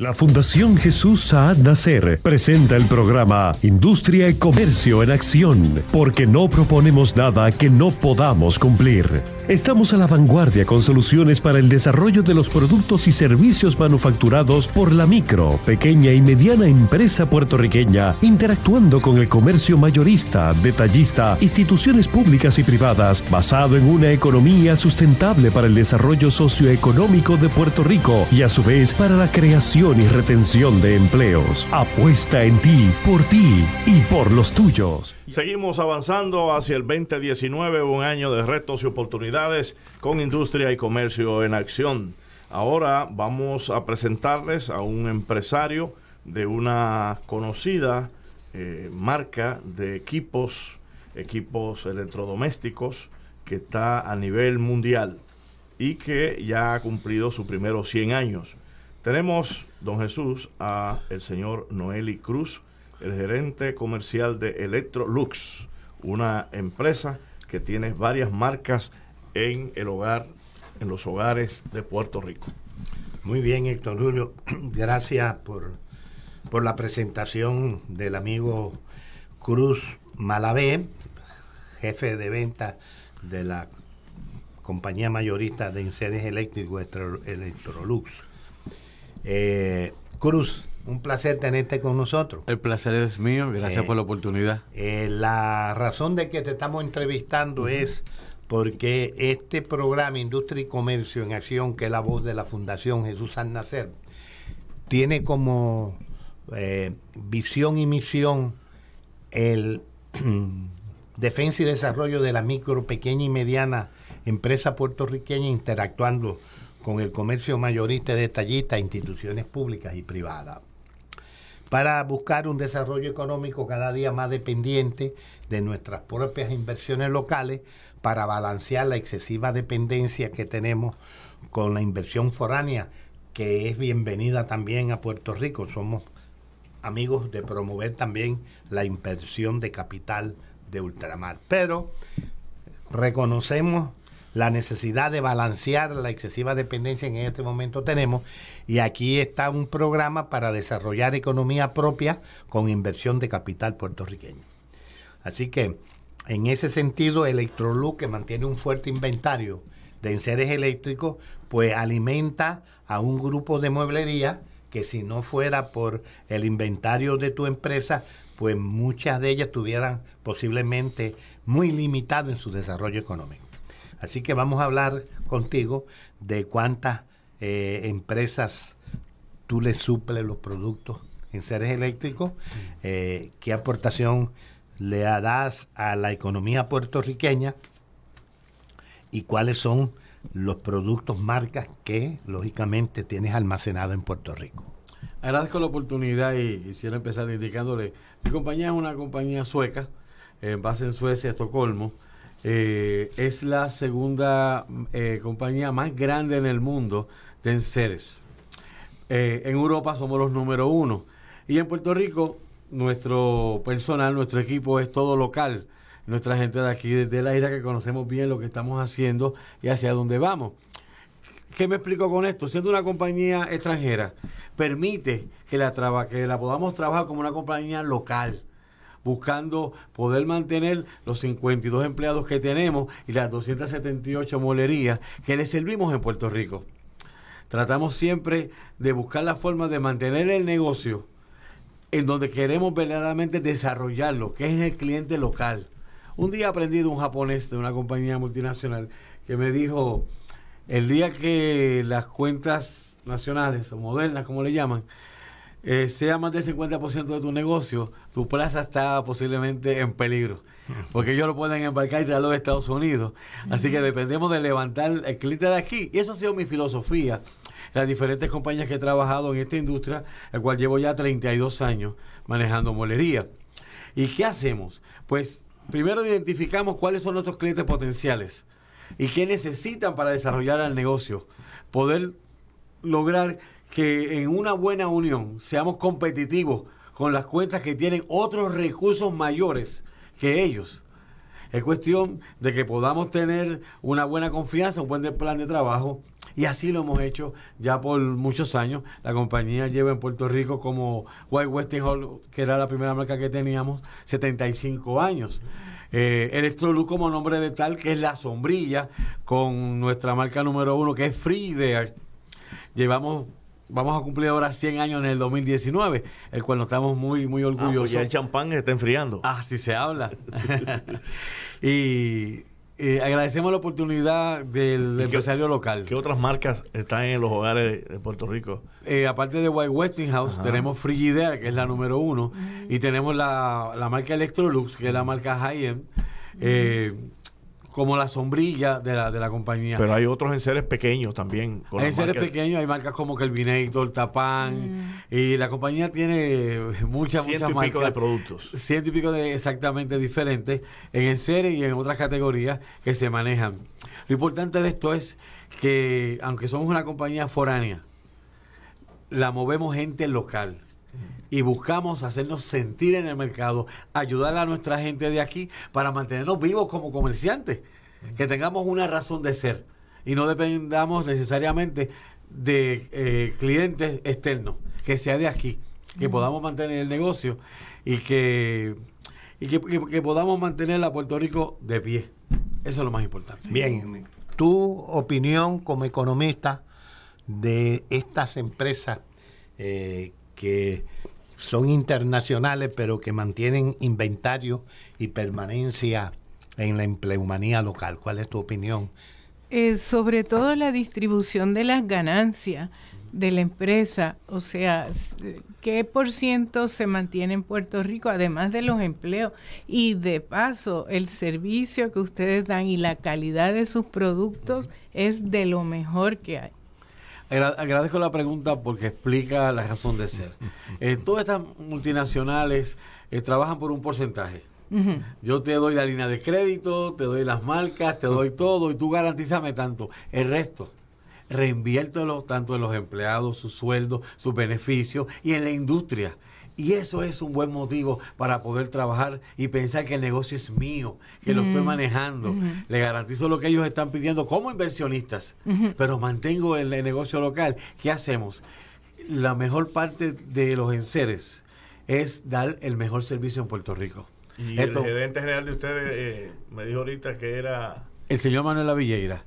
La Fundación Jesús Saad Nacer presenta el programa Industria y Comercio en Acción, porque no proponemos nada que no podamos cumplir. Estamos a la vanguardia con soluciones para el desarrollo de los productos y servicios manufacturados por la micro, pequeña y mediana empresa puertorriqueña, interactuando con el comercio mayorista, detallista, instituciones públicas y privadas, basado en una economía sustentable para el desarrollo socioeconómico de Puerto Rico y a su vez para la creación y retención de empleos. Apuesta en ti, por ti y por los tuyos. Seguimos avanzando hacia el 2019, un año de retos y oportunidades con industria y comercio en acción. Ahora vamos a presentarles a un empresario de una conocida eh, marca de equipos, equipos electrodomésticos, que está a nivel mundial y que ya ha cumplido sus primeros 100 años. Tenemos, don Jesús, a el señor Noeli Cruz, el gerente comercial de Electrolux, una empresa que tiene varias marcas en el hogar, en los hogares de Puerto Rico. Muy bien, Héctor Julio, gracias por, la presentación del amigo Cruz Malavé, jefe de venta de la compañía mayorista de incendios eléctricos Electrolux. Eh, Cruz, un placer tenerte con nosotros. El placer es mío, gracias eh, por la oportunidad. Eh, la razón de que te estamos entrevistando es porque este programa Industria y Comercio en Acción, que es la voz de la Fundación Jesús San Nacer, tiene como eh, visión y misión el defensa y desarrollo de la micro, pequeña y mediana empresa puertorriqueña interactuando con el comercio mayorista y detallista, instituciones públicas y privadas, para buscar un desarrollo económico cada día más dependiente de nuestras propias inversiones locales, para balancear la excesiva dependencia que tenemos con la inversión foránea, que es bienvenida también a Puerto Rico. Somos amigos de promover también la inversión de capital de ultramar. Pero reconocemos la necesidad de balancear la excesiva dependencia que en este momento tenemos y aquí está un programa para desarrollar economía propia con inversión de capital puertorriqueño. Así que en ese sentido, Electrolux, que mantiene un fuerte inventario de enseres eléctricos, pues alimenta a un grupo de mueblería que si no fuera por el inventario de tu empresa, pues muchas de ellas tuvieran posiblemente muy limitado en su desarrollo económico. Así que vamos a hablar contigo de cuántas eh, empresas tú le suples los productos en seres eléctricos, mm. eh, qué aportación le harás a la economía puertorriqueña y cuáles son los productos, marcas que lógicamente tienes almacenado en Puerto Rico. Agradezco la oportunidad y quisiera empezar indicándole, mi compañía es una compañía sueca, en eh, base en Suecia, Estocolmo, eh, es la segunda eh, compañía más grande en el mundo de enseres. en Europa somos los número uno. Y en Puerto Rico nuestro personal, nuestro equipo es todo local. Nuestra gente de aquí, de la isla, que conocemos bien lo que estamos haciendo y hacia dónde vamos. ¿Qué me explico con esto? Siendo una compañía extranjera, permite que la, que la podamos trabajar como una compañía local, buscando poder mantener los 52 empleados que tenemos y las 278 molerías que le servimos en Puerto Rico. Tratamos siempre de buscar la forma de mantener el negocio, en donde queremos verdaderamente desarrollar lo que es el cliente local. Un día aprendí de un japonés de una compañía multinacional que me dijo, el día que las cuentas nacionales o modernas, como le llaman, eh, sea más del 50% de tu negocio, tu plaza está posiblemente en peligro. Porque ellos lo pueden embarcar y traerlo de Estados Unidos. Así que dependemos de levantar el cliente de aquí. Y eso ha sido mi filosofía las diferentes compañías que he trabajado en esta industria, el cual llevo ya 32 años manejando molería. ¿Y qué hacemos? Pues primero identificamos cuáles son nuestros clientes potenciales y qué necesitan para desarrollar el negocio. Poder lograr que en una buena unión seamos competitivos con las cuentas que tienen otros recursos mayores que ellos. Es cuestión de que podamos tener una buena confianza, un buen plan de trabajo, y así lo hemos hecho ya por muchos años. La compañía lleva en Puerto Rico como White Westinghouse, Hall, que era la primera marca que teníamos, 75 años. Eh, Electrolux como nombre de tal, que es la sombrilla, con nuestra marca número uno, que es Free There. Llevamos vamos a cumplir ahora 100 años en el 2019, el cual nos estamos muy, muy ah, pues orgullosos. Ah, ya el champán está enfriando. Así se habla. y eh, agradecemos la oportunidad del empresario local. ¿Qué otras marcas están en los hogares de, Puerto Rico? Eh, aparte de White Westinghouse, tenemos Frigidaire, que es la número uno, y tenemos la, marca Electrolux, que es la marca high-end como la sombrilla de la, de la compañía. Pero hay otros enseres pequeños también. Con hay enseres pequeños, hay marcas como Kelvinator, Tapán, mm. y la compañía tiene muchas, muchas y Pico de productos. Ciento y pico de exactamente diferentes en enseres y en otras categorías que se manejan. Lo importante de esto es que, aunque somos una compañía foránea, la movemos gente local y buscamos hacernos sentir en el mercado, ayudar a nuestra gente de aquí para mantenernos vivos como comerciantes, que tengamos una razón de ser y no dependamos necesariamente de eh, clientes externos, que sea de aquí, que podamos mantener el negocio y que, y que, podamos mantener a Puerto Rico de pie. Eso es lo más importante. Bien, tu opinión como economista de estas empresas eh, que son internacionales, pero que mantienen inventario y permanencia en la empleomanía local. ¿Cuál es tu opinión? Eh, sobre todo la distribución de las ganancias de la empresa, o sea, qué por ciento se mantiene en Puerto Rico, además de los empleos. Y de paso, el servicio que ustedes dan y la calidad de sus productos es de lo mejor que hay agradezco la pregunta porque explica la razón de ser. Eh, todas estas multinacionales eh, trabajan por un porcentaje. Yo te doy la línea de crédito, te doy las marcas, te doy todo y tú garantízame tanto. El resto, reinviértelo tanto en los empleados, sus sueldos, sus beneficios y en la industria. Y eso es un buen motivo para poder trabajar y pensar que el negocio es mío, que lo estoy mm. manejando. Le garantizo lo que ellos están pidiendo como inversionistas, pero mantengo el, negocio local. ¿Qué hacemos? La mejor parte de los enseres es dar el mejor servicio en Puerto Rico. Y el gerente general de ustedes eh, me dijo ahorita que era el señor Manuel Avilleira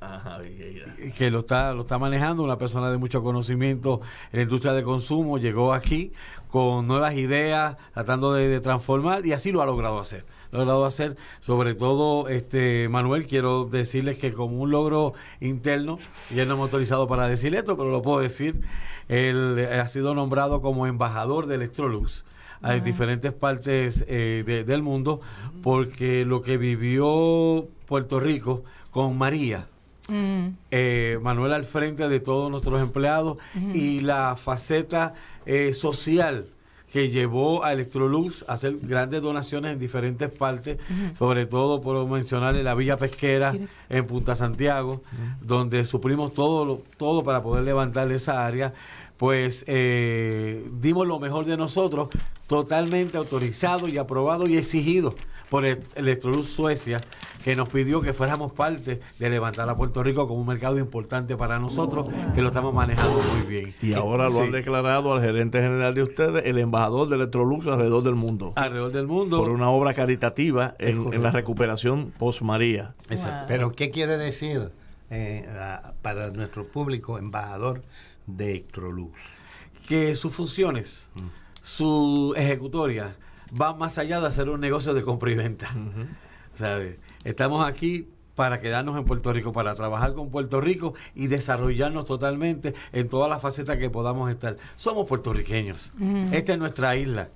Que lo está, lo está manejando, una persona de mucho conocimiento en la industria de consumo, llegó aquí con nuevas ideas, tratando de, transformar, y así lo ha logrado hacer. logrado hacer, sobre todo, este Manuel, quiero decirles que como un logro interno, y no me ha autorizado para decir esto, pero lo puedo decir, él ha sido nombrado como embajador de Electrolux a diferentes partes eh, del mundo, porque lo que vivió Puerto Rico con María, mm. eh, Manuel al frente de todos nuestros empleados y la faceta eh, social que llevó a Electrolux a hacer grandes donaciones en diferentes partes, sobre todo por mencionar la Villa Pesquera en Punta Santiago, donde suprimos todo, todo para poder levantar esa área pues eh, dimos lo mejor de nosotros, totalmente autorizado y aprobado y exigido por Electrolux Suecia, que nos pidió que fuéramos parte de levantar a Puerto Rico como un mercado importante para nosotros, que lo estamos manejando muy bien. Y ahora lo han declarado al gerente general de ustedes, el embajador de Electrolux alrededor del mundo. Alrededor del mundo. Por una obra caritativa en, la recuperación post María. Exacto. Pero ¿qué quiere decir eh, para nuestro público embajador? de Electrolux. Que sus funciones, mm. su ejecutoria, va más allá de hacer un negocio de compra y venta. Estamos aquí para quedarnos en Puerto Rico, para trabajar con Puerto Rico y desarrollarnos totalmente en todas las facetas que podamos estar. Somos puertorriqueños, esta es nuestra isla.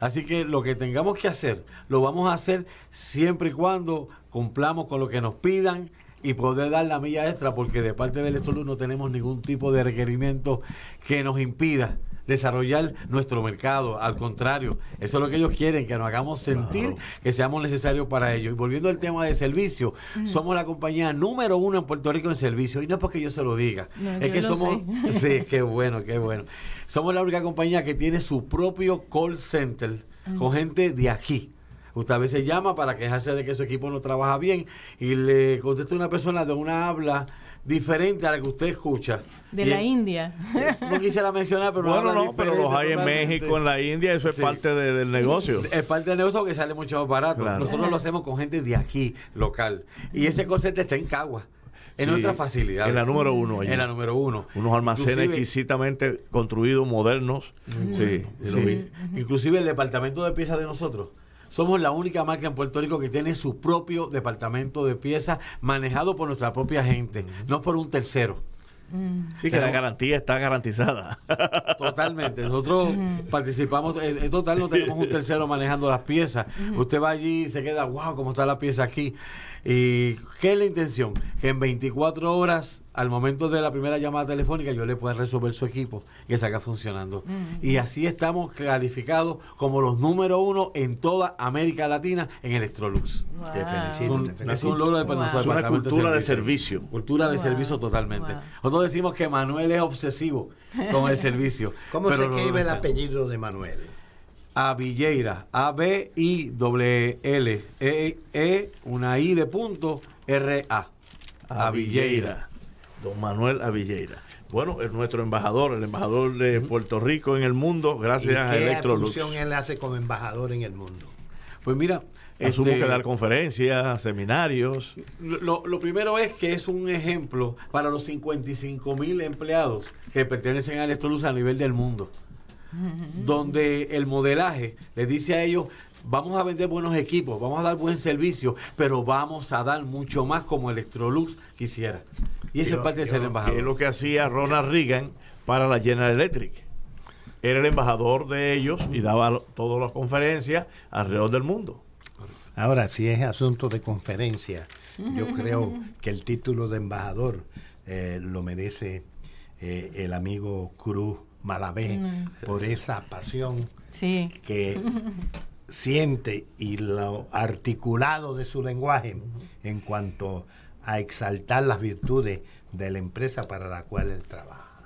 Así que lo que tengamos que hacer, lo vamos a hacer siempre y cuando cumplamos con lo que nos pidan, y poder dar la milla extra, porque de parte del Estolú no tenemos ningún tipo de requerimiento que nos impida desarrollar nuestro mercado. Al contrario, eso es lo que ellos quieren, que nos hagamos sentir que seamos necesarios para ellos. Y volviendo al tema de servicio, mm. somos la compañía número uno en Puerto Rico en servicio. Y no es porque yo se lo diga, es que somos... Sí, qué bueno, qué bueno. Somos la única compañía que tiene su propio call center con gente de aquí Usted a veces llama para quejarse de que su equipo no trabaja bien y le contesta una persona de una habla diferente a la que usted escucha. De la India. Eh, no quisiera mencionar, pero bueno, no, pero los hay en México, en la India, eso es parte del negocio. Es parte del negocio porque sale mucho más barato. Nosotros lo hacemos con gente de aquí, local. Y ese concepto está en Cagua. En nuestra facilidad. En la número uno. En la número uno. Unos almacenes exquisitamente construidos, modernos. Mm. sí. Inclusive el departamento de piezas de nosotros somos la única marca en Puerto Rico que tiene su propio departamento de piezas manejado por nuestra propia gente, no por un tercero. Mm. Sí, que la garantía está garantizada. Totalmente. Nosotros participamos, eh, en, total no tenemos un tercero manejando las piezas. Usted va allí y se queda, wow, cómo está la pieza aquí. ¿Y qué es la intención? Que en 24 horas, al momento de la primera llamada telefónica, yo le pueda resolver su equipo y que salga funcionando. Mm. Y así estamos calificados como los número uno en toda América Latina en Electrolux. Es un logro de Es una cultura de servicio. Cultura de servicio totalmente. Nosotros decimos que Manuel es obsesivo con el servicio. ¿Cómo se escribe el apellido de Manuel? a Villeira, A B I W L E E una I de punto R A. A Villeira. Don Manuel Avilleira. Bueno, es nuestro embajador, el embajador de Puerto Rico en el mundo, gracias a Electrolux. ¿Qué función él hace como embajador en el mundo? Pues mira, Asumo este, que dar conferencias, seminarios. Lo, lo, primero es que es un ejemplo para los 55 mil empleados que pertenecen a Electrolux a nivel del mundo. donde el modelaje les dice a ellos, vamos a vender buenos equipos, vamos a dar buen servicio, pero vamos a dar mucho más como Electrolux quisiera. Y ese es parte embajador. Es lo que hacía Ronald Reagan para la General Electric. Era el embajador de ellos y daba todas las conferencias alrededor del mundo. Ahora, si es asunto de conferencia, yo creo que el título de embajador eh, lo merece eh, el amigo Cruz Malabé por esa pasión que siente y lo articulado de su lenguaje en cuanto a exaltar las virtudes de la empresa para la cual él trabaja.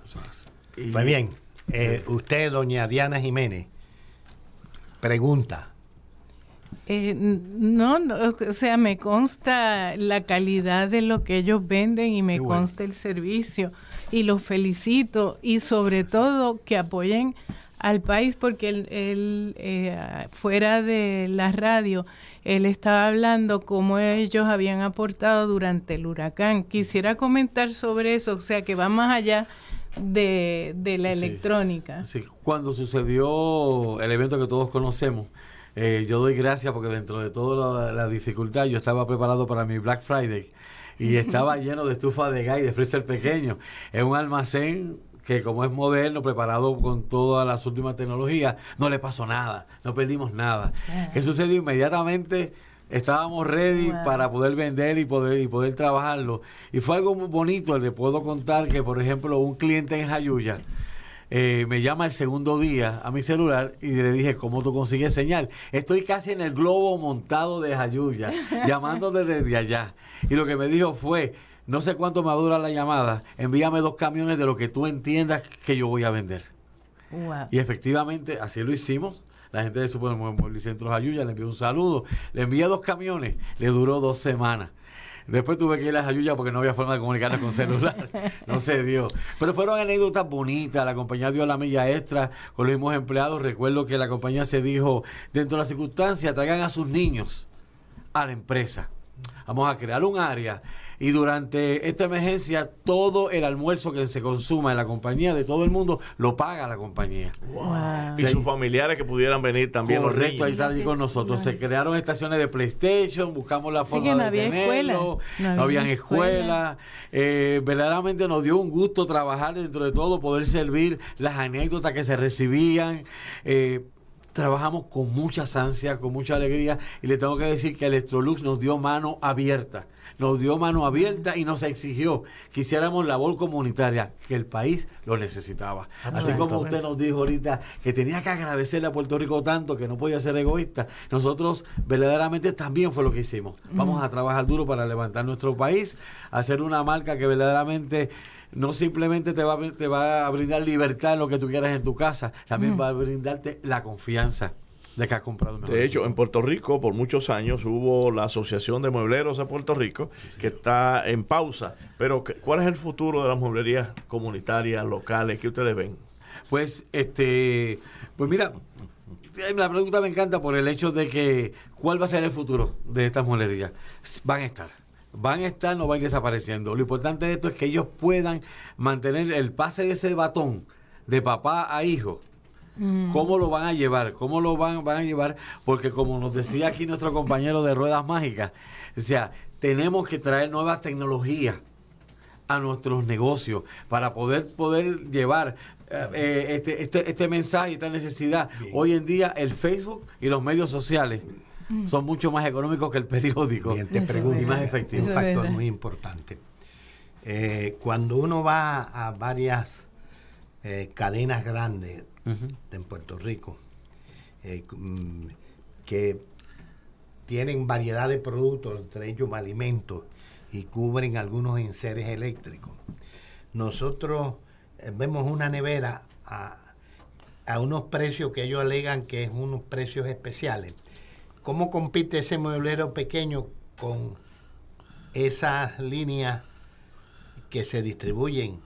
Muy pues bien, eh, usted, doña Diana Jiménez, pregunta. Eh, no, o sea, me consta la calidad de lo que ellos venden y me consta el servicio y los felicito y sobre todo que apoyen al país porque él, eh, fuera de la radio, él estaba hablando cómo ellos habían aportado durante el huracán. Quisiera comentar sobre eso, o sea, que va más allá de, la electrónica. Sí, cuando sucedió el evento que todos conocemos, eh, yo doy gracias porque dentro de toda la, dificultad yo estaba preparado para mi Black Friday y estaba lleno de estufa de gas y de freezer pequeño. Es un almacén que como es moderno, preparado con todas las últimas tecnologías, no le pasó nada, no perdimos nada. ¿Qué sucedió? Inmediatamente estábamos ready para poder vender y poder y poder trabajarlo. Y fue algo muy bonito, le puedo contar que por ejemplo un cliente en Jayuya eh, me llama el segundo día a mi celular y le dije, ¿cómo tú consigues señal? Estoy casi en el globo montado de Jayuya, llamando desde allá. Y lo que me dijo fue, no sé cuánto me dura la llamada, envíame dos camiones de lo que tú entiendas que yo voy a vender. Y efectivamente, así lo hicimos la gente de Supermóvil Centro Jayuya le envió un saludo, le envió dos camiones, le duró dos semanas. Después tuve que ir a ayudas porque no había forma de comunicarnos con celular. No se dio. Pero fueron anécdotas bonitas. La compañía dio la milla extra con los mismos empleados. Recuerdo que la compañía se dijo, dentro de las circunstancias, traigan a sus niños a la empresa. Vamos a crear un área y durante esta emergencia todo el almuerzo que se consuma en la compañía de todo el mundo lo paga la compañía. y sus familiares que pudieran venir también. Correcto, ahí estar con nosotros. Se crearon estaciones de PlayStation, buscamos la forma de tenerlo, no, habían escuelas. Escuela. Eh, verdaderamente nos dio un gusto trabajar dentro de todo, poder servir las anécdotas que se recibían. Eh, trabajamos con muchas ansias, con mucha alegría y le tengo que decir que Electrolux nos dio mano abierta nos dio mano abierta y nos exigió que hiciéramos labor comunitaria, que el país lo necesitaba. Ah, Así como usted nos dijo ahorita que tenía que agradecerle a Puerto Rico tanto que no podía ser egoísta, nosotros verdaderamente también fue lo que hicimos. Vamos a trabajar duro para levantar nuestro país, hacer una marca que verdaderamente no simplemente te va, te va a brindar libertad en lo que tú quieras en tu casa, también va a brindarte la confianza de que ha comprado De hecho, en Puerto Rico por muchos años hubo la Asociación de Muebleros de Puerto Rico que está en pausa. Pero ¿cuál es el futuro de las mueblerías comunitarias, locales? que ustedes ven? Pues, este, pues mira, eh, la pregunta me encanta por el hecho de que cuál va a ser el futuro de estas mueblerías. Van a estar van a estar, no van a ir desapareciendo. Lo importante de esto es que ellos puedan mantener el pase de ese batón de papá a hijo Mm. ¿Cómo lo van a llevar? ¿Cómo lo van, van a llevar? Porque como nos decía aquí nuestro compañero de Ruedas Mágicas, o sea, tenemos que traer nuevas tecnologías a nuestros negocios para poder, poder llevar eh, eh, este, este, este, mensaje, esta necesidad. Hoy en día el Facebook y los medios sociales mm. son mucho más económicos que el periódico y más efectivos. Un factor muy importante. Eh, cuando uno va a varias cadenas grandes en Puerto Rico, eh, mm, que tienen variedad de productos, entre ellos alimentos, y cubren algunos enseres eléctricos. Nosotros eh, vemos una nevera a, unos precios que ellos alegan que es unos precios especiales. ¿Cómo compite ese mueblero pequeño con esas líneas que se distribuyen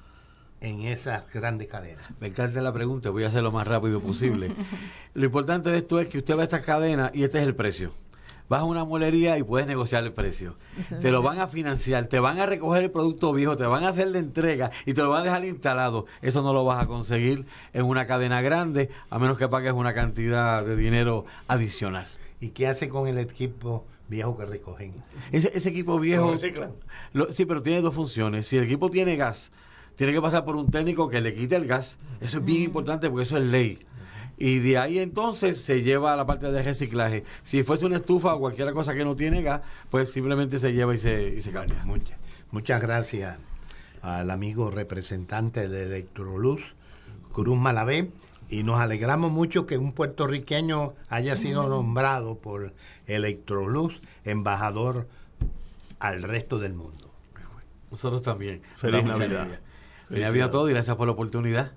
en esas grandes cadenas. Me encanta la pregunta, voy a hacer lo más rápido posible. lo importante de esto es que usted va a esta cadena y este es el precio. Vas a una molería y puedes negociar el precio. te lo van a financiar, te van a recoger el producto viejo, te van a hacer la entrega y te lo van a dejar instalado. Eso no lo vas a conseguir en una cadena grande, a menos que pagues una cantidad de dinero adicional. ¿Y qué hace con el equipo? viejo que recogen. Ese, equipo viejo. sí, pero tiene dos funciones. Si el equipo tiene gas, tiene que pasar por un técnico que le quite el gas. Eso es bien mm. importante porque eso es ley. Y de ahí entonces se lleva a la parte de reciclaje. Si fuese una estufa o cualquier cosa que no tiene gas, pues simplemente se lleva y se, cambia. Muchas, muchas gracias al amigo representante de Electroluz, Cruz Malavé. Y nos alegramos mucho que un puertorriqueño haya sido nombrado por Electroluz embajador al resto del mundo. Nosotros también. Feliz Navidad. Ya había todo y gracias por la oportunidad.